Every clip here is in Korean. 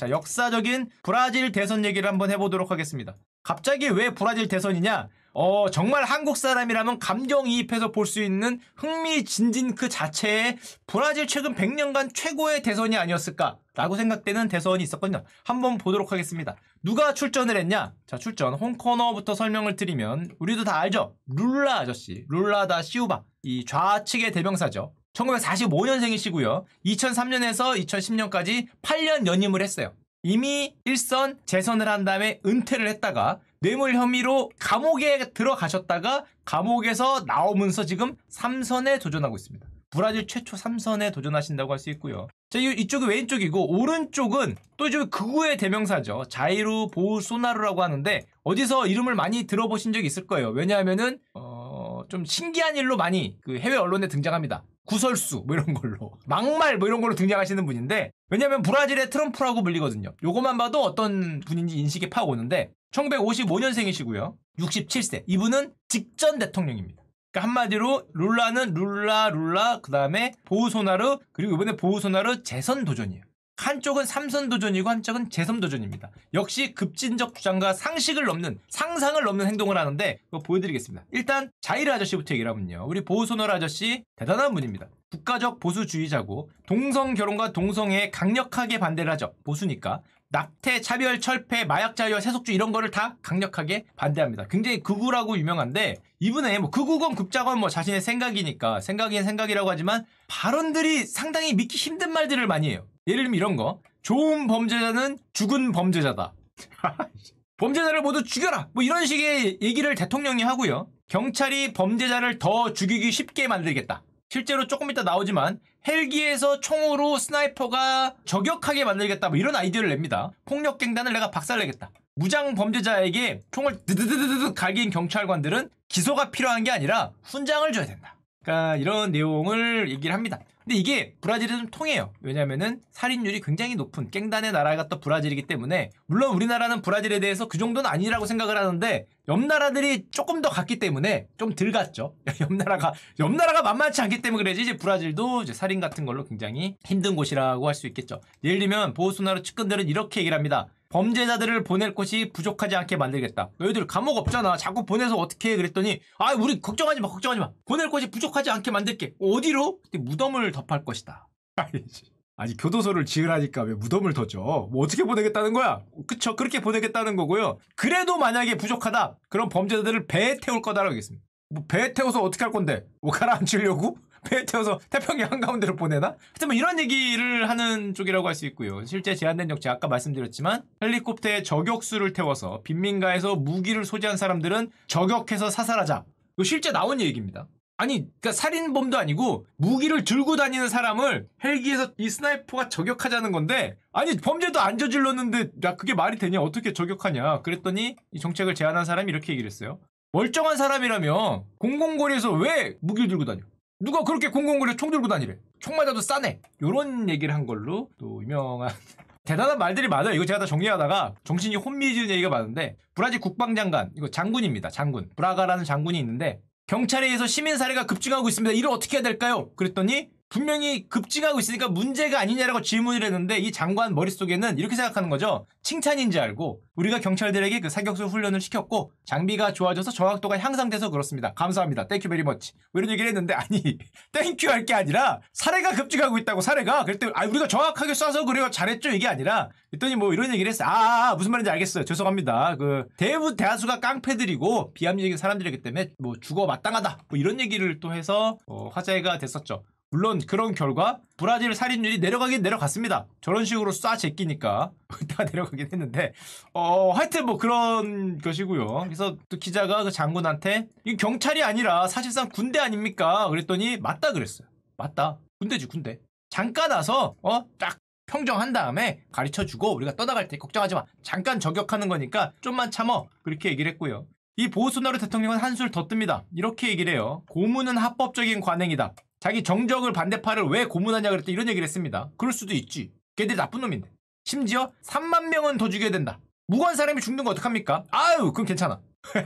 자, 역사적인 브라질 대선 얘기를 한번 해보도록 하겠습니다. 갑자기 왜 브라질 대선이냐? 어, 정말 한국 사람이라면 감정이입해서 볼 수 있는 흥미진진 그 자체에 브라질 최근 100년간 최고의 대선이 아니었을까라고 생각되는 대선이 있었거든요. 한번 보도록 하겠습니다. 누가 출전을 했냐? 자, 출전 홍코너부터 설명을 드리면 우리도 다 알죠. 룰라 아저씨, 룰라 다 시우바. 이 좌측의 대명사죠. 1945년생이시고요. 2003년에서 2010년까지 8년 연임을 했어요. 이미 일선 재선을 한 다음에 은퇴를 했다가 뇌물 혐의로 감옥에 들어가셨다가 감옥에서 나오면서 지금 3선에 도전하고 있습니다. 브라질 최초 3선에 도전하신다고 할 수 있고요. 자, 이쪽이 왼쪽이고 오른쪽은 또 이제 극우의 대명사죠. 자이루 보우소나루라고 하는데 어디서 이름을 많이 들어보신 적이 있을 거예요. 왜냐하면은 어, 좀 신기한 일로 많이 그 해외 언론에 등장합니다. 구설수 뭐 이런 걸로 막말 뭐 이런 걸로 등장하시는 분인데 왜냐면 하 브라질의 트럼프라고 불리거든요. 요것만 봐도 어떤 분인지 인식이 파고 오는데 1955년생이시고요. 67세. 이분은 직전 대통령입니다. 그러니까 한마디로 룰라는 룰라 룰라 그다음에 보우소나르 그리고 이번에 보우소나르 재선 도전이에요. 한쪽은 삼선도전이고 한쪽은 재선도전입니다. 역시 급진적 주장과 상식을 넘는 상상을 넘는 행동을 하는데 그거 보여드리겠습니다. 일단 자이르 아저씨부터 얘기를 하면요. 우리 보우소노라 아저씨 대단한 분입니다. 국가적 보수주의자고 동성 결혼과 동성애에 강력하게 반대를 하죠. 보수니까. 낙태, 차별, 철폐, 마약 자유와 세속주 이런 거를 다 강력하게 반대합니다. 굉장히 극우라고 유명한데 이분의 뭐 극우건 극자건 뭐 자신의 생각이니까 생각인 생각이라고 하지만 발언들이 상당히 믿기 힘든 말들을 많이 해요. 예를 들면 이런 거. 좋은 범죄자는 죽은 범죄자다. 범죄자를 모두 죽여라. 뭐 이런 식의 얘기를 대통령이 하고요. 경찰이 범죄자를 더 죽이기 쉽게 만들겠다. 실제로 조금 이따 나오지만 헬기에서 총으로 스나이퍼가 저격하게 만들겠다 뭐 이런 아이디어를 냅니다. 폭력갱단을 내가 박살내겠다. 무장 범죄자에게 총을 드드드드드 갈긴 경찰관들은 기소가 필요한 게 아니라 훈장을 줘야 된다. 그러니까 이런 내용을 얘기를 합니다. 근데 이게 브라질에좀 통해요. 왜냐면은 살인율이 굉장히 높은 깽단의 나라가 또 브라질이기 때문에 물론 우리나라는 브라질에 대해서 그 정도는 아니라고 생각을 하는데 옆 나라들이 조금 더 갔기 때문에 좀 덜 갔죠. 옆 나라가 옆 나라가 만만치 않기 때문에 그래지 이제 브라질도 이제 살인 같은 걸로 굉장히 힘든 곳이라고 할 수 있겠죠. 예를 들면 보수나루 측근들은 이렇게 얘기를 합니다. 범죄자들을 보낼 곳이 부족하지 않게 만들겠다. 너희들 감옥 없잖아. 자꾸 보내서 어떻게 해? 그랬더니 아 우리 걱정하지 마 걱정하지 마. 보낼 곳이 부족하지 않게 만들게. 어디로? 무덤을 덮을 것이다. 알지. 아니 교도소를 지으라니까 왜 무덤을 덮죠뭐 어떻게 보내겠다는 거야? 그쵸 그렇게 보내겠다는 거고요. 그래도 만약에 부족하다 그럼 범죄자들을 배에 태울 거다라고 하겠습니다. 뭐 배에 태워서 어떻게 할 건데? 뭐 가라앉히려고? 배에 태워서 태평양 한가운데로 보내나? 하여튼 뭐 이런 얘기를 하는 쪽이라고 할 수 있고요. 실제 제한된 역제 아까 말씀드렸지만 헬리콥터에 저격수를 태워서 빈민가에서 무기를 소지한 사람들은 저격해서 사살하자. 이 실제 나온 얘기입니다. 아니, 그러니까 살인범도 아니고 무기를 들고 다니는 사람을 헬기에서 이 스나이퍼가 저격하자는 건데 아니 범죄도 안 저질렀는데 야 그게 말이 되냐 어떻게 저격하냐 그랬더니 이 정책을 제안한 사람이 이렇게 얘기를 했어요. 멀쩡한 사람이라면 공공거리에서 왜 무기를 들고 다녀? 누가 그렇게 공공거리에 총 들고 다니래. 총 맞아도 싸네. 요런 얘기를 한 걸로 또 유명한 대단한 말들이 많아요. 이거 제가 다 정리하다가 정신이 혼미해지는 얘기가 많은데 브라질 국방장관 이거 장군입니다. 장군 브라가라는 장군이 있는데 경찰에 의해서 시민 사례가 급증하고 있습니다. 이를 어떻게 해야 될까요? 그랬더니 분명히 급증하고 있으니까 문제가 아니냐라고 질문을 했는데 이 장관 머릿속에는 이렇게 생각하는 거죠. 칭찬인지 알고 우리가 경찰들에게 그 사격수 훈련을 시켰고 장비가 좋아져서 정확도가 향상돼서 그렇습니다. 감사합니다. 땡큐 베리 머치. 이런 얘기를 했는데 아니 땡큐 할 게 아니라 사례가 급증하고 있다고 사례가 그랬더니 아 우리가 정확하게 쏴서 그래요 잘했죠 이게 아니라 그랬더니 뭐 이런 얘기를 했어요. 아, 아, 아 무슨 말인지 알겠어요. 죄송합니다. 그 대부 대다수가 깡패들이고 비합리적인 사람들이기 때문에 뭐 죽어 마땅하다 뭐 이런 얘기를 또 해서 어, 화제가 됐었죠. 물론 그런 결과 브라질 살인율이 내려가긴 내려갔습니다. 저런 식으로 쏴 제끼니까 다 내려가긴 했는데 어 하여튼 뭐 그런 것이고요. 그래서 또 기자가 그 장군한테 이 경찰이 아니라 사실상 군대 아닙니까? 그랬더니 맞다 그랬어요. 맞다. 군대지 군대. 잠깐 와서 어딱 평정한 다음에 가르쳐주고 우리가 떠나갈 때 걱정하지 마. 잠깐 저격하는 거니까 좀만 참어. 그렇게 얘기를 했고요. 이보수나루 대통령은 한술 더 뜹니다. 이렇게 얘기를 해요. 고문은 합법적인 관행이다. 자기 정적을 반대파를 왜 고문하냐 그랬더니 이런 얘기를 했습니다. 그럴 수도 있지. 걔들이 나쁜 놈인데. 심지어 3만 명은 더 죽여야 된다. 무관 사람이 죽는 거 어떡합니까? 아유, 그럼 괜찮아.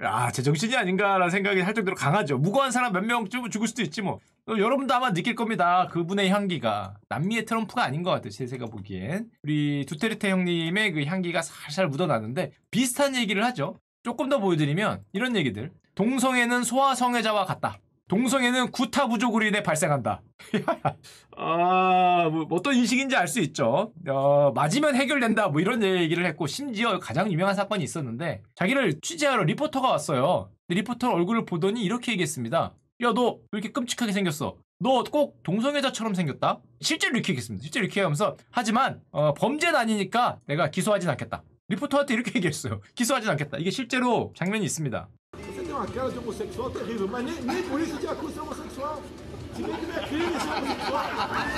아, 제 정신이 아닌가라는 생각이 할 정도로 강하죠. 무고한 사람 몇명 죽을 수도 있지 뭐. 어, 여러분도 아마 느낄 겁니다. 그분의 향기가. 남미의 트럼프가 아닌 것 같아요. 제 제가 보기엔. 우리 두테르테 형님의 그 향기가 살살 묻어나는데 비슷한 얘기를 하죠. 조금 더 보여드리면 이런 얘기들. 동성애는 소아성애자와 같다. 동성애는 구타 부족으로 인해 발생한다. 아, 뭐 어떤 인식인지 알 수 있죠. 어, 맞으면 해결된다. 뭐 이런 얘기를 했고 심지어 가장 유명한 사건이 있었는데 자기를 취재하러 리포터가 왔어요. 리포터 얼굴을 보더니 이렇게 얘기했습니다. 야, 너 왜 이렇게 끔찍하게 생겼어? 너 꼭 동성애자처럼 생겼다? 실제로 이렇게 얘기했습니다. 실제로 이렇게 하면서 하지만 어, 범죄는 아니니까 내가 기소하진 않겠다. 리포터한테 이렇게 얘기했어요. 기소하진 않겠다. 이게 실제로 장면이 있습니다. tem uma cara de homossexual terrível, mas nem, nem por isso te a h a l u r s e homossexual.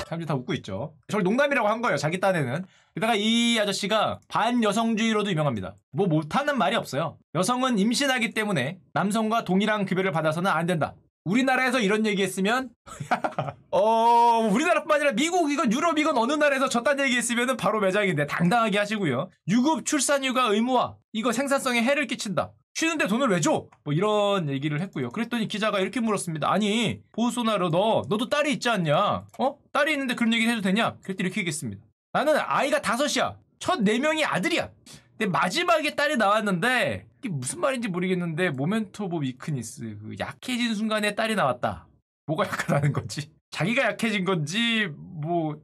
사람들이 다 웃고 있죠. 저를 농담이라고 한 거예요. 자기 딴에는. 게다가 이 아저씨가 반여성주의로도 유명합니다. 뭐 못하는 말이 없어요. 여성은 임신하기 때문에 남성과 동일한 급여를 받아서는 안 된다. 우리나라에서 이런 얘기했으면 어 우리나라뿐만 아니라 미국이건 유럽이건 어느 나라에서 저딴 얘기했으면 바로 매장인데 당당하게 하시고요. 유급 출산휴가 의무화 이거 생산성에 해를 끼친다. 쉬는데 돈을 왜 줘? 뭐 이런 얘기를 했고요. 그랬더니 기자가 이렇게 물었습니다. 아니 보소나로 너 너도 딸이 있지 않냐? 어? 딸이 있는데 그런 얘기를 해도 되냐? 그랬더니 이렇게 얘기했습니다. 나는 아이가 다섯이야. 첫 네 명이 아들이야. 근데 마지막에 딸이 나왔는데 이게 무슨 말인지 모르겠는데 모멘트 오브 위크니스 그 약해진 순간에 딸이 나왔다. 뭐가 약하다는 거지? 자기가 약해진 건지 뭐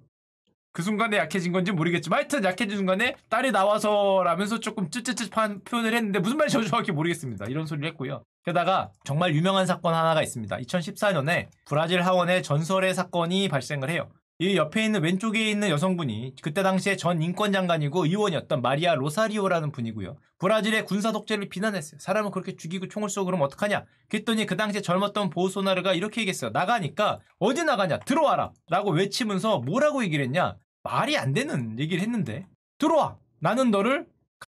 그 순간에 약해진 건지 모르겠지만 하여튼 약해진 순간에 딸이 나와서라면서 조금 쯔쯔쯔한 표현을 했는데 무슨 말인지 정확히 모르겠습니다. 이런 소리를 했고요. 게다가 정말 유명한 사건 하나가 있습니다. 2014년에 브라질 하원의 전설의 사건이 발생을 해요. 이 옆에 있는 왼쪽에 있는 여성분이 그때 당시에 전 인권장관이고 의원이었던 마리아 로사리오라는 분이고요. 브라질의 군사 독재를 비난했어요. 사람을 그렇게 죽이고 총을 쏘고 그러면 어떡하냐? 그랬더니 그 당시에 젊었던 보소나르가 이렇게 얘기했어요. 나가니까 어디 나가냐? 들어와라! 라고 외치면서 뭐라고 얘기를 했냐? 말이 안 되는 얘기를 했는데 들어와! 나는 너를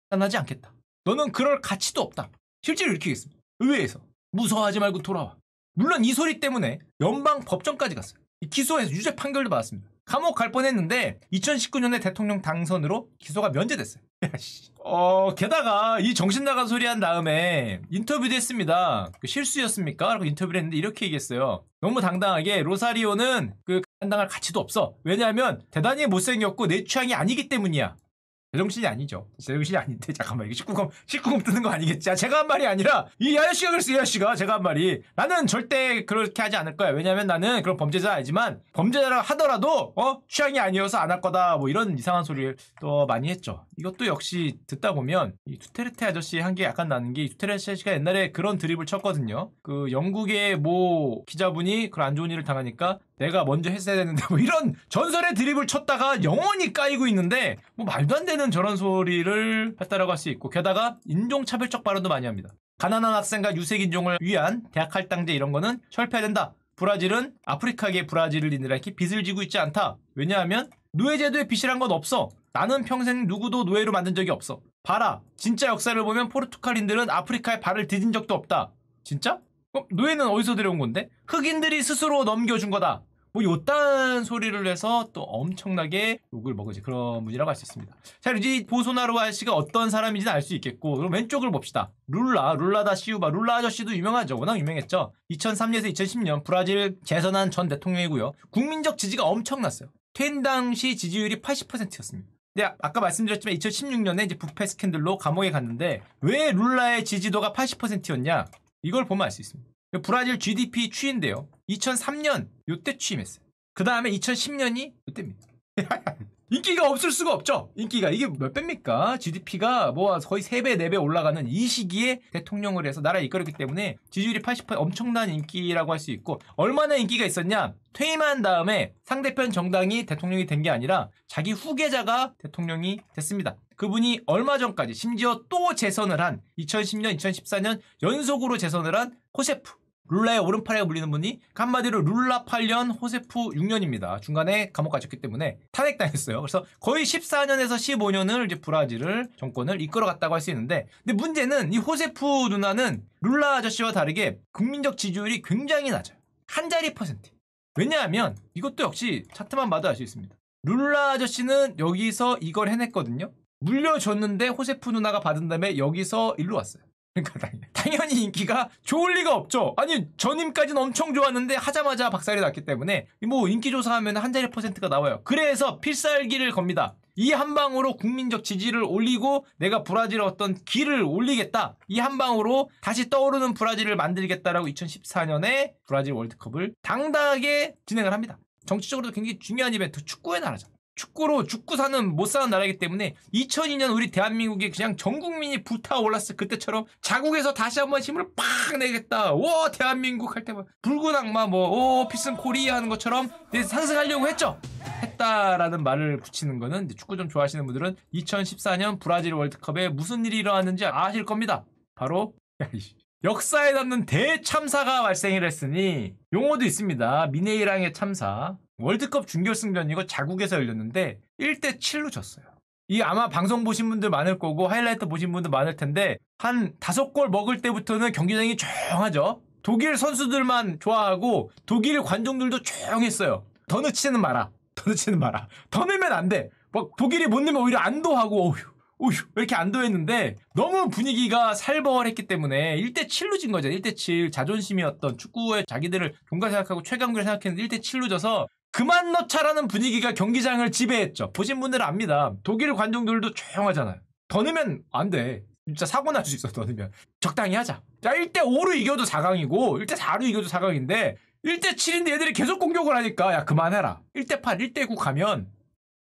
가난하지 않겠다. 너는 그럴 가치도 없다. 실제로 이렇게 했습니다. 의회에서 무서워하지 말고 돌아와. 물론 이 소리 때문에 연방 법정까지 갔어요. 기소해서 유죄 판결도 받았습니다. 감옥 갈 뻔했는데 2019년에 대통령 당선으로 기소가 면제됐어요. 어 게다가 이 정신 나간 소리 한 다음에 인터뷰도 했습니다. 그 실수였습니까? 라고 인터뷰를 했는데 이렇게 얘기했어요. 너무 당당하게 로사리오는 그 간당할 가치도 없어. 왜냐하면 대단히 못생겼고 내 취향이 아니기 때문이야. 제정신이 아니죠. 제정신이 아닌데 잠깐만 이게 19금 19금 뜨는 거 아니겠지? 아, 제가 한 말이 아니라 이 아저씨가 그랬어 이 아저씨가 제가 한 말이 나는 절대 그렇게 하지 않을 거야. 왜냐면 나는 그런 범죄자 아니지만 범죄자라 하더라도 어 취향이 아니어서 안 할 거다 뭐 이런 이상한 소리를 또 많이 했죠. 이것도 역시 듣다 보면 이 투테르테 아저씨 한 게 약간 나는 게 투테르테 씨가 옛날에 그런 드립을 쳤거든요. 그 영국의 모 기자분이 그런 안 좋은 일을 당하니까 내가 먼저 했어야 되는데 뭐 이런 전설의 드립을 쳤다가 영원히 까이고 있는데 뭐 말도 안 되는 저런 소리를 했다라고 할 수 있고 게다가 인종차별적 발언도 많이 합니다. 가난한 학생과 유색인종을 위한 대학 할당제 이런 거는 철폐해야 된다. 브라질은 아프리카계 브라질인들에게 빚을 지고 있지 않다. 왜냐하면 노예제도에 빚이란 건 없어. 나는 평생 누구도 노예로 만든 적이 없어. 봐라. 진짜 역사를 보면 포르투갈인들은 아프리카에 발을 디딘 적도 없다. 진짜? 그럼 노예는 어디서 데려온 건데? 흑인들이 스스로 넘겨준 거다. 뭐 요딴 소리를 해서 또 엄청나게 욕을 먹은지 그런 분이라고 할 수 있습니다. 자 이제 보소나루 아씨가 어떤 사람인지는 알 수 있겠고 그럼 왼쪽을 봅시다. 룰라, 룰라다 시우바, 룰라 아저씨도 유명하죠. 워낙 유명했죠. 2003년에서 2010년 브라질 재선한 전 대통령이고요. 국민적 지지가 엄청났어요. 된 당시 지지율이 80%였습니다. 근 아까 말씀드렸지만 2016년에 이제 부패 스캔들로 감옥에 갔는데 왜 룰라의 지지도가 80%였냐? 이걸 보면 알 수 있습니다. 브라질 GDP 추인데요. 2003년 요때 취임했어요. 그 다음에 2010년이 요때입니다. 인기가 없을 수가 없죠. 인기가 이게 몇 배입니까? GDP가 뭐 거의 3배, 4배 올라가는 이 시기에 대통령을 해서 나라를 이끌었기 때문에 지지율이 80% 엄청난 인기라고 할 수 있고 얼마나 인기가 있었냐? 퇴임한 다음에 상대편 정당이 대통령이 된 게 아니라 자기 후계자가 대통령이 됐습니다. 그분이 얼마 전까지 심지어 또 재선을 한 2010년, 2014년 연속으로 재선을 한 코세프 룰라의 오른팔에 물리는 분이 한마디로 룰라 8년 호세프 6년입니다. 중간에 감옥 가셨기 때문에 탄핵당했어요. 그래서 거의 14년에서 15년을 이제 브라질을 정권을 이끌어갔다고 할 수 있는데 근데 문제는 이 호세프 누나는 룰라 아저씨와 다르게 국민적 지지율이 굉장히 낮아요. 한 자리 퍼센트. 왜냐하면 이것도 역시 차트만 봐도 알 수 있습니다. 룰라 아저씨는 여기서 이걸 해냈거든요. 물려줬는데 호세프 누나가 받은 다음에 여기서 일로 왔어요. 그러니까 당연, 히 인기가 좋을 리가 없죠. 아니 전임까지는 엄청 좋았는데 하자마자 박살이 났기 때문에 뭐 인기 조사하면 한 자리 퍼센트가 나와요. 그래서 필살기를 겁니다. 이 한 방으로 국민적 지지를 올리고 내가 브라질의 어떤 길을 올리겠다. 이 한 방으로 다시 떠오르는 브라질을 만들겠다라고 2014년에 브라질 월드컵을 당당하게 진행을 합니다. 정치적으로도 굉장히 중요한 이벤트 축구의 나라죠. 축구로 죽고 사는 못 사는 나라이기 때문에 2002년 우리 대한민국이 그냥 전 국민이 불타올랐을 그때처럼 자국에서 다시 한번 힘을 팍 내겠다. 와 대한민국 할 때만 붉은 뭐 악마 뭐 오 피슨 코리아 하는 것처럼 상승하려고 했죠. 했다라는 말을 붙이는 거는 축구 좀 좋아하시는 분들은 2014년 브라질 월드컵에 무슨 일이 일어났는지 아실 겁니다. 바로 역사에 남는 대참사가 발생을 했으니 용어도 있습니다. 미네이랑의 참사. 월드컵 준결승전 이거 자국에서 열렸는데 1대 7로 졌어요. 이 아마 방송 보신 분들 많을 거고 하이라이트 보신 분들 많을 텐데 한 다섯 골 먹을 때부터는 경기장이 조용하죠. 독일 선수들만 좋아하고 독일 관중들도 조용했어요. 더 넣지는 마라. 더 넣지는 마라. 더 넣으면 안 돼. 막 독일이 못 넣으면 오히려 안도하고 어휴 오휴, 왜 이렇게 안도했는데 너무 분위기가 살벌했기 때문에 1대7로 진 거죠. 1대7 자존심이었던 축구의 자기들을 종가 생각하고 최강구를 생각했는데 1대7로 져서 그만 넣자라는 분위기가 경기장을 지배했죠. 보신 분들은 압니다. 독일 관중들도 조용하잖아요. 더 넣으면 안 돼. 진짜 사고 날 수 있어, 더 넣으면. 적당히 하자. 자, 1대5로 이겨도 4강이고, 1대4로 이겨도 4강인데, 1대7인데 얘들이 계속 공격을 하니까, 야, 그만해라. 1대8, 1대9 가면,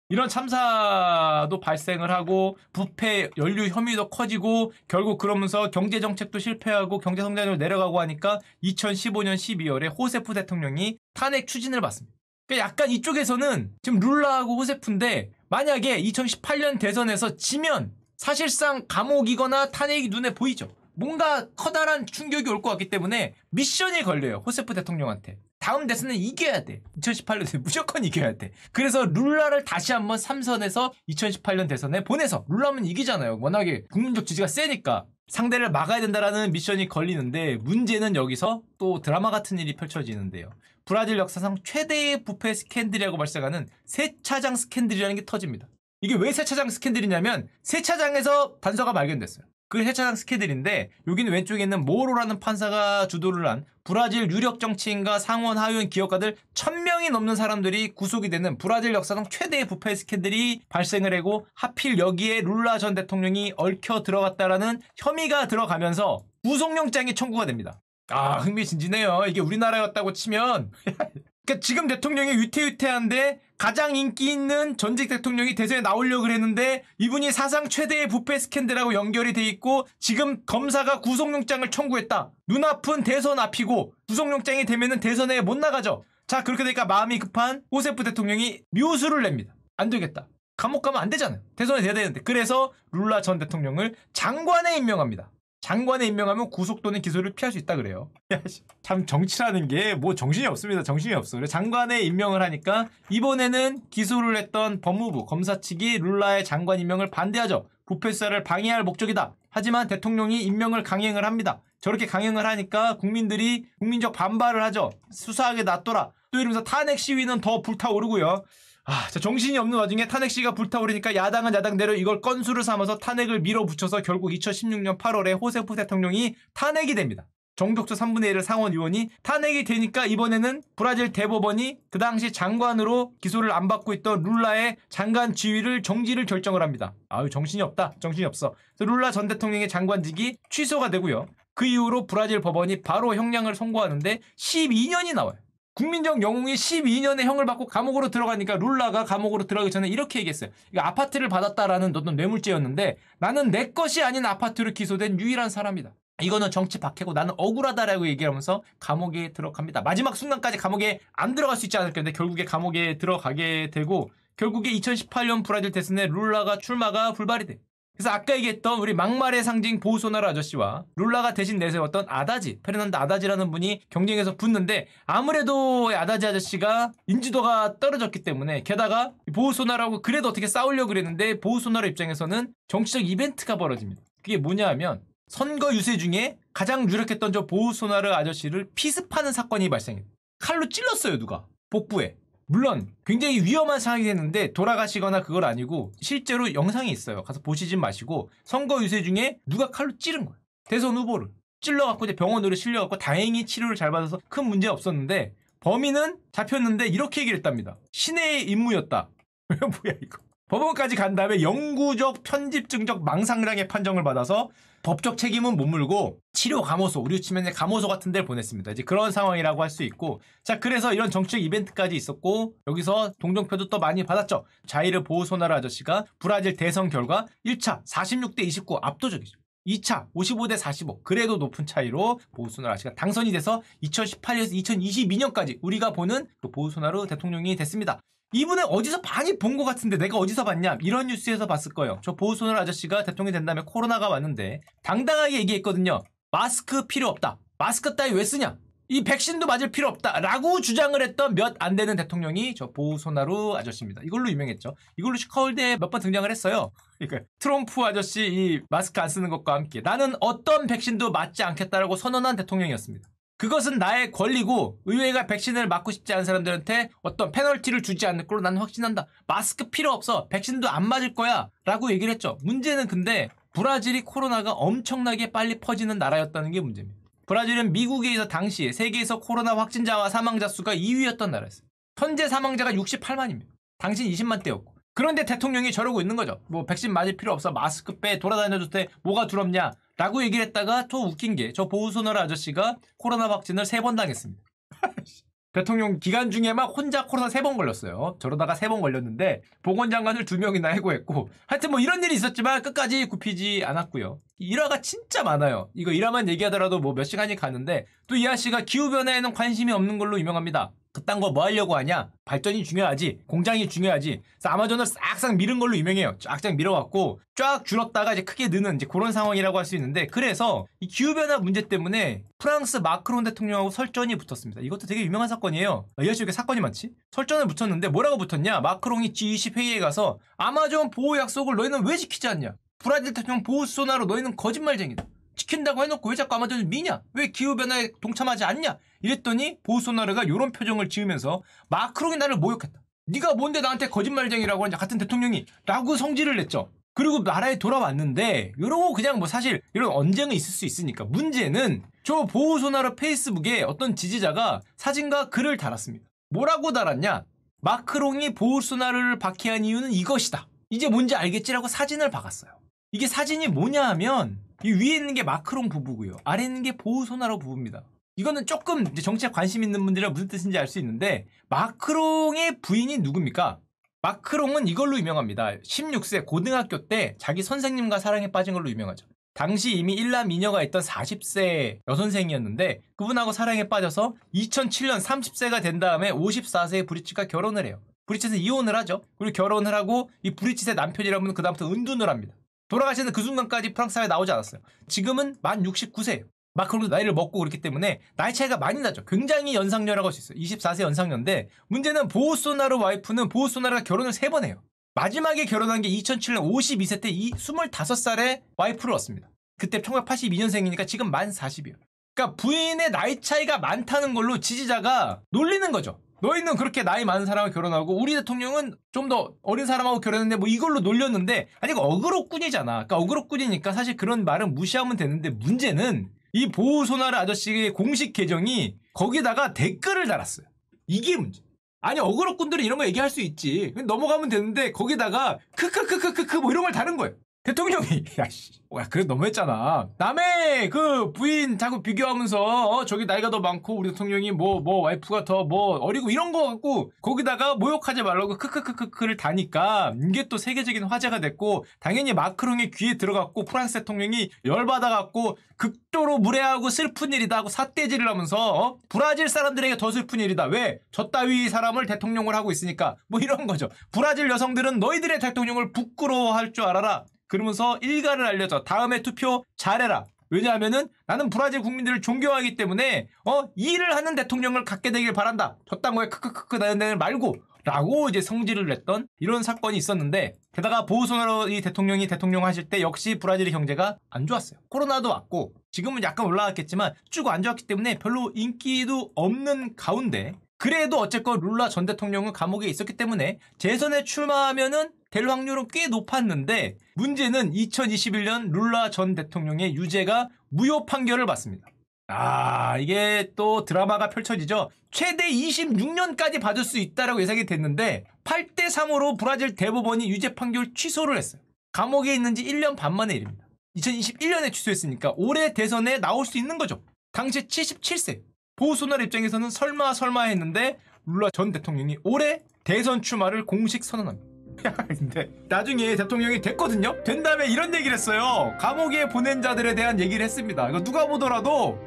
이런 참사도 발생을 하고 부패 연류 혐의도 커지고 결국 그러면서 경제 정책도 실패하고 경제 성장률 내려가고 하니까 2015년 12월에 호세프 대통령이 탄핵 추진을 받습니다. 그러니까 약간 이쪽에서는 지금 룰라하고 호세프인데 만약에 2018년 대선에서 지면 사실상 감옥이거나 탄핵이 눈에 보이죠. 뭔가 커다란 충격이 올 것 같기 때문에 미션이 걸려요. 호세프 대통령한테. 다음 대선은 이겨야 돼. 2018년 대선 무조건 이겨야 돼. 그래서 룰라를 다시 한번 삼선에서 2018년 대선에 보내서 룰라면 이기잖아요. 워낙에 국민적 지지가 세니까 상대를 막아야 된다라는 미션이 걸리는데 문제는 여기서 또 드라마 같은 일이 펼쳐지는데요. 브라질 역사상 최대의 부패 스캔들이라고 발생하는 세차장 스캔들이라는 게 터집니다. 이게 왜 세차장 스캔들이냐면 세차장에서 단서가 발견됐어요. 그 해차장 스케들인데 여기는 왼쪽에 있는 모로라는 판사가 주도를 한 브라질 유력 정치인과 상원 하원 기업가들 1000명이 넘는 사람들이 구속이 되는 브라질 역사상 최대의 부패 스캔들이 발생을 하고 하필 여기에 룰라 전 대통령이 얽혀 들어갔다라는 혐의가 들어가면서 구속영장이 청구가 됩니다. 아 흥미진진해요. 이게 우리나라였다고 치면 그러니까 지금 대통령이 위태위태한데 가장 인기 있는 전직 대통령이 대선에 나오려고 그랬는데 이분이 사상 최대의 부패 스캔들하고 연결이 돼 있고 지금 검사가 구속영장을 청구했다. 눈앞은 대선 앞이고 구속영장이 되면은 대선에 못 나가죠. 자 그렇게 되니까 마음이 급한 오세프 대통령이 묘수를 냅니다. 안 되겠다. 감옥 가면 안 되잖아요. 대선에 돼야 되는데. 그래서 룰라 전 대통령을 장관에 임명합니다. 장관에 임명하면 구속 또는 기소를 피할 수 있다 그래요. 참 정치라는 게 뭐 정신이 없습니다. 정신이 없어. 그래 장관에 임명을 하니까 이번에는 기소를 했던 법무부 검사 측이 룰라의 장관 임명을 반대하죠. 부패수사를 방해할 목적이다. 하지만 대통령이 임명을 강행을 합니다. 저렇게 강행을 하니까 국민들이 국민적 반발을 하죠. 수사하게 놔둬라. 또 이러면서 탄핵 시위는 더 불타오르고요. 아, 자, 정신이 없는 와중에 탄핵 시가 불타오르니까 야당은 야당대로 이걸 건수를 삼아서 탄핵을 밀어붙여서 결국 2016년 8월에 호세프 대통령이 탄핵이 됩니다. 정족수 3분의 1을 상원 의원이 탄핵이 되니까 이번에는 브라질 대법원이 그 당시 장관으로 기소를 안 받고 있던 룰라의 장관 지위를 정지를 결정을 합니다. 아유 정신이 없다. 정신이 없어. 룰라 전 대통령의 장관직이 취소가 되고요. 그 이후로 브라질 법원이 바로 형량을 선고하는데 12년이 나와요. 국민적 영웅이 12년의 형을 받고 감옥으로 들어가니까 룰라가 감옥으로 들어가기 전에 이렇게 얘기했어요. 이거 아파트를 받았다라는 어떤 뇌물죄였는데 나는 내 것이 아닌 아파트로 기소된 유일한 사람이다. 이거는 정치 박해고 나는 억울하다라고 얘기하면서 감옥에 들어갑니다. 마지막 순간까지 감옥에 안 들어갈 수 있지 않을까 는데 결국에 감옥에 들어가게 되고 결국에 2018년 브라질 대선에 룰라가 출마가 불발이 돼. 그래서 아까 얘기했던 우리 막말의 상징 보우소나라 아저씨와 룰라가 대신 내세웠던 아다지, 페르난드 아다지라는 분이 경쟁에서 붙는데 아무래도 아다지 아저씨가 인지도가 떨어졌기 때문에 게다가 보우소나라고 그래도 어떻게 싸우려고 그랬는데 보우소나라 입장에서는 정치적 이벤트가 벌어집니다. 그게 뭐냐 하면 선거 유세 중에 가장 유력했던 저 보우소나르 아저씨를 피습하는 사건이 발생해 칼로 찔렀어요, 누가. 복부에. 물론 굉장히 위험한 상황이 됐는데 돌아가시거나 그걸 아니고 실제로 영상이 있어요. 가서 보시진 마시고 선거 유세 중에 누가 칼로 찌른 거예요. 대선 후보를 찔러갖고 이제 병원으로 실려갖고 다행히 치료를 잘 받아서 큰 문제 없었는데 범인은 잡혔는데 이렇게 얘기를 했답니다. 신의 임무였다. 뭐야 이거. 법원까지 간 다음에 영구적 편집증적 망상량의 판정을 받아서 법적 책임은 못 물고 치료 감호소, 우리 치면 감호소 같은 데를 보냈습니다. 이제 그런 상황이라고 할 수 있고 자 그래서 이런 정치적 이벤트까지 있었고 여기서 동정표도 또 많이 받았죠. 자이르 보우소나르 아저씨가 브라질 대선 결과 1차 46대 29 압도적이죠. 2차 55대 45 그래도 높은 차이로 보우소나루 아씨가 당선이 돼서 2018년에서 2022년까지 우리가 보는 또 보우소나루 대통령이 됐습니다. 이분은 어디서 많이 본 것 같은데 내가 어디서 봤냐 이런 뉴스에서 봤을 거예요. 저 보우소나루 아저씨가 대통령이 된 다음에 코로나가 왔는데 당당하게 얘기했거든요. 마스크 필요 없다. 마스크 따위 왜 쓰냐? 이 백신도 맞을 필요 없다라고 주장을 했던 몇 안 되는 대통령이 저 보우소나루 아저씨입니다. 이걸로 유명했죠. 이걸로 시카홀대에 몇 번 등장을 했어요. 그러니까 트럼프 아저씨 이 마스크 안 쓰는 것과 함께 나는 어떤 백신도 맞지 않겠다라고 선언한 대통령이었습니다. 그것은 나의 권리고 의회가 백신을 맞고 싶지 않은 사람들한테 어떤 페널티를 주지 않을 걸로 나는 확신한다. 마스크 필요 없어. 백신도 안 맞을 거야. 라고 얘기를 했죠. 문제는 근데 브라질이 코로나가 엄청나게 빨리 퍼지는 나라였다는 게 문제입니다. 브라질은 미국에 의해서 당시 세계에서 코로나 확진자와 사망자 수가 2위였던 나라였어요. 현재 사망자가 68만입니다. 당신 20만 대였고. 그런데 대통령이 저러고 있는 거죠. 뭐 백신 맞을 필요 없어. 마스크 빼. 돌아다녀도 돼. 뭐가 두렵냐. 라고 얘기를 했다가 또 웃긴 게 저 보우소너라 아저씨가 코로나 확진을 세 번 당했습니다. 대통령 기간 중에 막 혼자 코로나 세 번 걸렸어요. 저러다가 세 번 걸렸는데 보건장관을 두 명이나 해고했고 하여튼 뭐 이런 일이 있었지만 끝까지 굽히지 않았고요. 일화가 진짜 많아요. 이거 일화만 얘기하더라도 뭐 몇 시간이 가는데 또 이 아씨가 기후변화에는 관심이 없는 걸로 유명합니다. 그딴 거 뭐 하려고 하냐? 발전이 중요하지. 공장이 중요하지. 그래서 아마존을 싹싹 밀은 걸로 유명해요. 쫙쫙 밀어갖고 쫙 줄었다가 이제 크게 느는 이제 그런 상황이라고 할 수 있는데 그래서 이 기후변화 문제 때문에 프랑스 마크론 대통령하고 설전이 붙었습니다. 이것도 되게 유명한 사건이에요. 아, 이아씨 왜 사건이 많지? 설전을 붙였는데 뭐라고 붙었냐? 마크롱이 G20 회의에 가서 아마존 보호 약속을 너희는 왜 지키지 않냐? 브라질 대통령 보호소나로 너희는 거짓말쟁이다. 지킨다고 해놓고 왜 자꾸 아마존을 미냐? 왜 기후변화에 동참하지 않냐? 이랬더니 보소나르가 이런 표정을 지으면서 마크롱이 나를 모욕했다. 네가 뭔데 나한테 거짓말쟁이라고 하냐 같은 대통령이 라고 성질을 냈죠. 그리고 나라에 돌아왔는데 이런거 그냥 뭐 사실 이런 언쟁은 있을 수 있으니까 문제는 저 보호소나르 페이스북에 어떤 지지자가 사진과 글을 달았습니다. 뭐라고 달았냐? 마크롱이 보호소나르를 박해한 이유는 이것이다. 이제 뭔지 알겠지라고 사진을 박았어요. 이게 사진이 뭐냐 하면 이 위에 있는 게 마크롱 부부고요. 아래 있는 게 보우소나로 부부입니다. 이거는 조금 이제 정치에 관심 있는 분들은 무슨 뜻인지 알 수 있는데 마크롱의 부인이 누굽니까? 마크롱은 이걸로 유명합니다. 16세 고등학교 때 자기 선생님과 사랑에 빠진 걸로 유명하죠. 당시 이미 1남 2녀가 있던 40세 여선생이었는데 그분하고 사랑에 빠져서 2007년 30세가 된 다음에 54세의 브리치가 결혼을 해요. 브리치에서 이혼을 하죠. 그리고 결혼을 하고 이 브리치의 남편이라면 그다음부터 은둔을 합니다. 돌아가시는 그 순간까지 프랑스 사회에 나오지 않았어요. 지금은 만 69세예요. 마크롱도 나이를 먹고 그렇기 때문에 나이 차이가 많이 나죠. 굉장히 연상녀라고 할 수 있어요. 24세 연상녀인데 문제는 보우소나르 와이프는 보우소나르가 결혼을 3번 해요. 마지막에 결혼한 게 2007년 52세 때 이 25살에 와이프를 얻습니다. 그때 1982년생이니까 지금 만 40이에요. 그러니까 부인의 나이 차이가 많다는 걸로 지지자가 놀리는 거죠. 너희는 그렇게 나이 많은 사람하고 결혼하고 우리 대통령은 좀 더 어린 사람하고 결혼했는데 뭐 이걸로 놀렸는데 아니 그 어그로꾼이잖아. 그러니까 어그로꾼이니까 사실 그런 말은 무시하면 되는데 문제는 이 보호소나라 아저씨의 공식 계정이 거기다가 댓글을 달았어요. 이게 문제. 아니 어그로꾼들은 이런 거 얘기할 수 있지. 넘어가면 되는데 거기다가 크크크크크크 뭐 이런 걸 다는 거예요. 대통령이 야씨 야 어, 그래 너무했잖아 남의 그 부인 자꾸 비교하면서 어, 저기 나이가 더 많고 우리 대통령이 뭐뭐 뭐 와이프가 더 뭐 어리고 이런 거 갖고 거기다가 모욕하지 말라고 크크크크크를 다니까 이게 또 세계적인 화제가 됐고 당연히 마크롱의 귀에 들어갔고 프랑스 대통령이 열받아갖고 극도로 무례하고 슬픈 일이다 하고 삿대질을 하면서 어? 브라질 사람들에게 더 슬픈 일이다 왜 저따위 사람을 대통령을 하고 있으니까 뭐 이런 거죠 브라질 여성들은 너희들의 대통령을 부끄러워할 줄 알아라 그러면서 일가를 알려줘. 다음에 투표 잘해라. 왜냐하면은 나는 브라질 국민들을 존경하기 때문에 어 일을 하는 대통령을 갖게 되길 바란다. 저딴 거에 크크크크 나는 말고 라고 이제 성질을 냈던 이런 사건이 있었는데 게다가 보우소나로 이 대통령이 대통령 하실 때 역시 브라질의 경제가 안 좋았어요. 코로나도 왔고 지금은 약간 올라왔겠지만쭉 안 좋았기 때문에 별로 인기도 없는 가운데 그래도 어쨌건 룰라 전 대통령은 감옥에 있었기 때문에 재선에 출마하면은 될 확률은 꽤 높았는데 문제는 2021년 룰라 전 대통령의 유죄가 무효 판결을 받습니다. 아 이게 또 드라마가 펼쳐지죠. 최대 26년까지 받을 수 있다라고 예상이 됐는데 8대 3으로 브라질 대법원이 유죄 판결 취소를 했어요. 감옥에 있는지 1년 반만에 일입니다. 2021년에 취소했으니까 올해 대선에 나올 수 있는 거죠. 당시 77세. 보수나 입장에서는 설마 설마 했는데 룰라 전 대통령이 올해 대선 출마를 공식 선언합니다. 근데 나중에 대통령이 됐거든요? 된 다음에 이런 얘기를 했어요. 감옥에 보낸 자들에 대한 얘기를 했습니다. 이거 누가 보더라도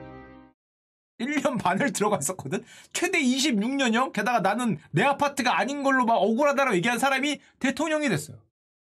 1년 반을 들어갔었거든? 최대 26년형? 게다가 나는 내 아파트가 아닌 걸로 막 억울하다라고 얘기한 사람이 대통령이 됐어요.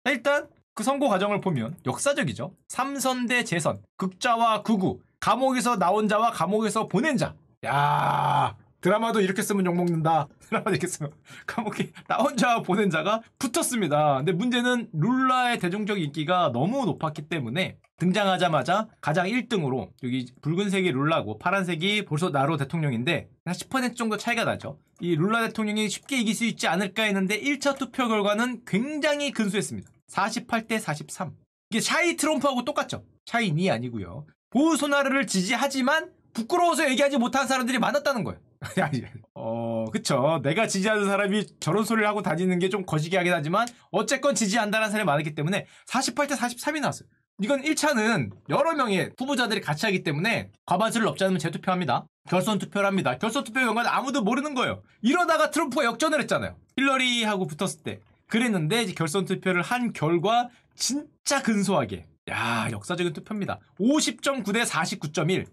일단 그 선거 과정을 보면 역사적이죠. 삼선 대 재선, 극자와 극우, 감옥에서 나온 자와 감옥에서 보낸 자. 야 드라마도 이렇게 쓰면 욕먹는다. 드라마도 이렇게 쓰면. 감옥에 나 혼자 보낸 자가 붙었습니다. 근데 문제는 룰라의 대중적 인기가 너무 높았기 때문에 등장하자마자 가장 1등으로 여기 붉은색이 룰라고 파란색이 볼소나로 대통령인데 한 10% 정도 차이가 나죠. 이 룰라 대통령이 쉽게 이길 수 있지 않을까 했는데 1차 투표 결과는 굉장히 근소했습니다. 48대 43. 이게 샤이 트럼프하고 똑같죠. 샤이 니 아니고요. 보우소나르를 지지하지만 부끄러워서 얘기하지 못한 사람들이 많았다는 거예요. 어, 그쵸. 내가 지지하는 사람이 저런 소리를 하고 다니는 게 좀 거시기 하긴 하지만, 어쨌건 지지한다는 사람이 많았기 때문에, 48대 43이 나왔어요. 이건 1차는 여러 명의 후보자들이 같이 하기 때문에, 과반수를 넘지 않으면 재투표합니다. 결선 투표를 합니다. 결선 투표 결과는 아무도 모르는 거예요. 이러다가 트럼프가 역전을 했잖아요. 힐러리하고 붙었을 때. 그랬는데, 이제 결선 투표를 한 결과, 진짜 근소하게. 야 역사적인 투표입니다. 50.9 대 49.1.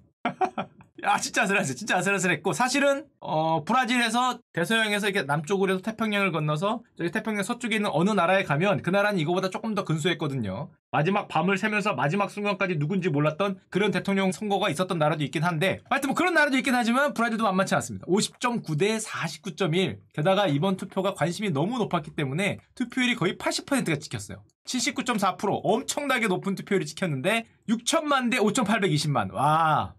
아 진짜 아슬아슬 진짜 아슬아슬했고 사실은 어 브라질에서 대서양에서 이렇게 남쪽으로 해서 태평양을 건너서 저기 태평양 서쪽에 있는 어느 나라에 가면 그 나라는 이거보다 조금 더 근소했거든요. 마지막 밤을 새면서 마지막 순간까지 누군지 몰랐던 그런 대통령 선거가 있었던 나라도 있긴 한데 하여튼 뭐 그런 나라도 있긴 하지만 브라질도 만만치 않습니다. 50.9 대49.1 게다가 이번 투표가 관심이 너무 높았기 때문에 투표율이 거의 80%가 찍혔어요. 79.4% 엄청나게 높은 투표율이 찍혔는데 6천만 대 5,820만 와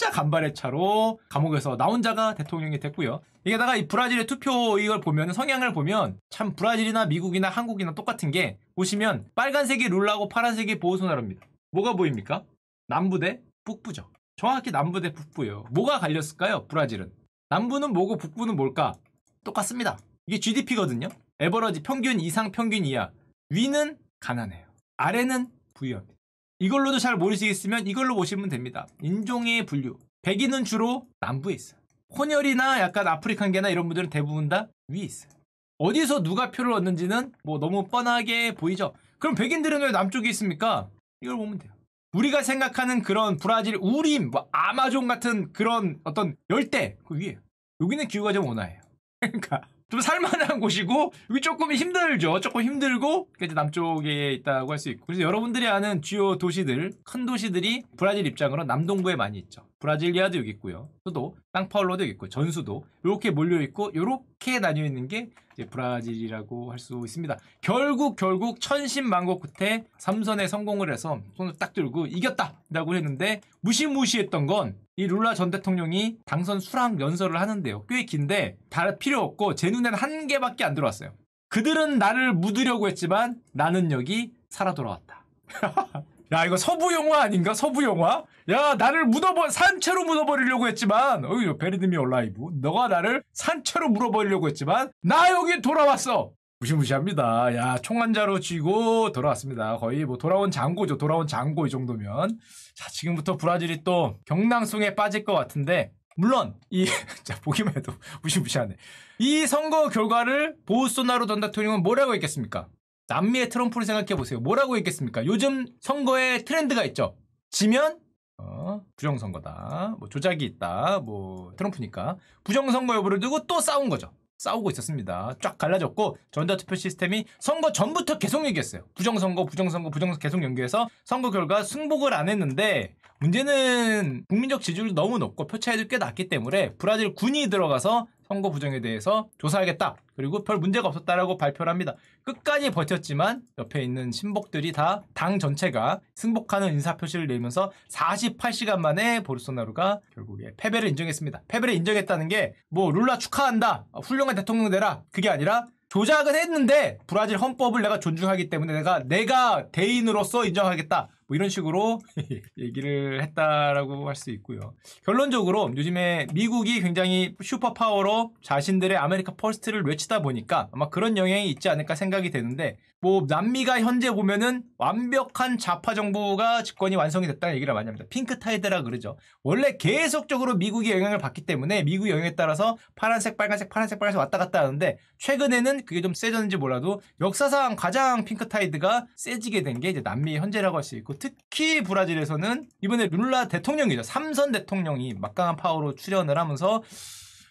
진짜 간발의 차로 감옥에서 나 혼자가 대통령이 됐고요. 이 게다가 이 브라질의 투표 이걸 보면 성향을 보면 참 브라질이나 미국이나 한국이나 똑같은 게 보시면 빨간색이 룰라고 파란색이 보호소나로입니다. 뭐가 보입니까? 남부대 북부죠. 정확히 남부대 북부예요. 뭐가 갈렸을까요? 브라질은. 남부는 뭐고 북부는 뭘까? 똑같습니다. 이게 GDP거든요. 에버러지 평균 이상 평균 이하. 위는 가난해요. 아래는 부유합니다. 이걸로도 잘 모르시겠으면 이걸로 보시면 됩니다. 인종의 분류. 백인은 주로 남부에 있어요. 혼혈이나 약간 아프리칸계나 이런 분들은 대부분 다 위에 있어요. 어디서 누가 표를 얻는지는 뭐 너무 뻔하게 보이죠. 그럼 백인들은 왜 남쪽에 있습니까? 이걸 보면 돼요. 우리가 생각하는 그런 브라질 우림, 뭐 아마존 같은 그런 어떤 열대 그 위에 여기는 기후가 좀 온화해요. 그러니까 좀 살만한 곳이고 여기 조금 힘들죠. 조금 힘들고 이제 남쪽에 있다고 할 수 있고 그래서 여러분들이 아는 주요 도시들 큰 도시들이 브라질 입장으로 남동부에 많이 있죠. 브라질리아도 여기 있고요. 수도 땅파울로도 여기 있고 전수도 이렇게 몰려 있고 이렇게 나뉘어 있는 게 브라질이라고 할 수 있습니다. 결국 결국 천신만고 끝에 3선에 성공을 해서 손을 딱 들고 이겼다라고 했는데 무시무시했던 건 이 룰라 전 대통령이 당선 수락 연설을 하는데요. 꽤 긴데 다 필요 없고 제 눈엔 한 개밖에 안 들어왔어요. 그들은 나를 묻으려고 했지만 나는 여기 살아 돌아왔다. 야 이거 서부 영화 아닌가? 서부 영화? 야 나를 묻어버 산채로 묻어버리려고 했지만 어휴 베리드미 올라이브 너가 나를 산채로 물어버리려고 했지만 나 여기 돌아왔어 무시무시합니다 야 총한자로 쥐고 돌아왔습니다 거의 뭐 돌아온 장고죠 돌아온 장고 이 정도면 자 지금부터 브라질이 또 경랑송에 빠질 것 같은데 물론 이 자 보기만 해도 무시무시하네 이 선거 결과를 보우소나루 전대통령은 뭐라고 했겠습니까? 남미의 트럼프를 생각해 보세요. 뭐라고 했겠습니까? 요즘 선거에 트렌드가 있죠. 지면 어, 부정선거다. 뭐 조작이 있다. 뭐 트럼프니까 부정선거 여부를 두고 또 싸운 거죠. 싸우고 있었습니다. 쫙 갈라졌고 전자투표 시스템이 선거 전부터 계속 얘기했어요. 부정선거, 부정선거, 부정선거 계속 연기해서 선거 결과 승복을 안 했는데 문제는 국민적 지지율도 너무 높고 표차이도꽤 낮기 때문에 브라질 군이 들어가서 선거 부정에 대해서 조사하겠다. 그리고 별 문제가 없었다라고 발표를 합니다. 끝까지 버텼지만 옆에 있는 신복들이 다 당 전체가 승복하는 인사표시를 내면서 48시간 만에 보르소나루가 결국에 패배를 인정했습니다. 패배를 인정했다는 게 뭐 룰라 축하한다. 어, 훌륭한 대통령 되라. 그게 아니라 조작은 했는데 브라질 헌법을 내가 존중하기 때문에 내가 내가 대인으로서 인정하겠다. 뭐 이런 식으로 얘기를 했다라고 할 수 있고요. 결론적으로 요즘에 미국이 굉장히 슈퍼파워로 자신들의 아메리카 퍼스트를 외치다 보니까 아마 그런 영향이 있지 않을까 생각이 되는데 뭐 남미가 현재 보면은 완벽한 좌파 정부가 집권이 완성이 됐다는 얘기를 많이 합니다. 핑크타이드라 그러죠. 원래 계속적으로 미국이 영향을 받기 때문에 미국 영향에 따라서 파란색, 빨간색, 파란색, 빨간색 왔다 갔다 하는데 최근에는 그게 좀 세졌는지 몰라도 역사상 가장 핑크타이드가 세지게 된 게 이제 남미 현재라고 할 수 있고 특히 브라질에서는 이번에 룰라 대통령이죠. 삼선 대통령이 막강한 파워로 출연을 하면서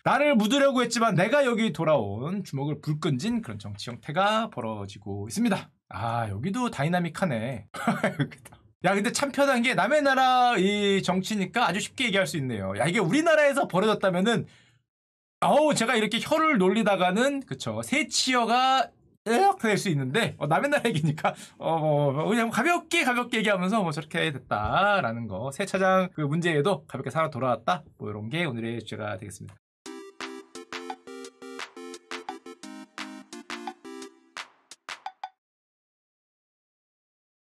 나를 묻으려고 했지만 내가 여기 돌아온 주먹을 불끈진 그런 정치 형태가 벌어지고 있습니다. 아 여기도 다이나믹하네. 야 근데 참 편한 게 남의 나라 이 정치니까 아주 쉽게 얘기할 수 있네요. 야 이게 우리나라에서 벌어졌다면은 아우 제가 이렇게 혀를 놀리다가는 그쵸 새치어가 이렇게 될수 있는데 어, 남의 나라 얘기니까 어, 어, 뭐, 그냥 가볍게 가볍게 얘기하면서 뭐 저렇게 됐다라는 거 새 차장 그 문제에도 가볍게 살아 돌아왔다 뭐 이런 게 오늘의 주제가 되겠습니다.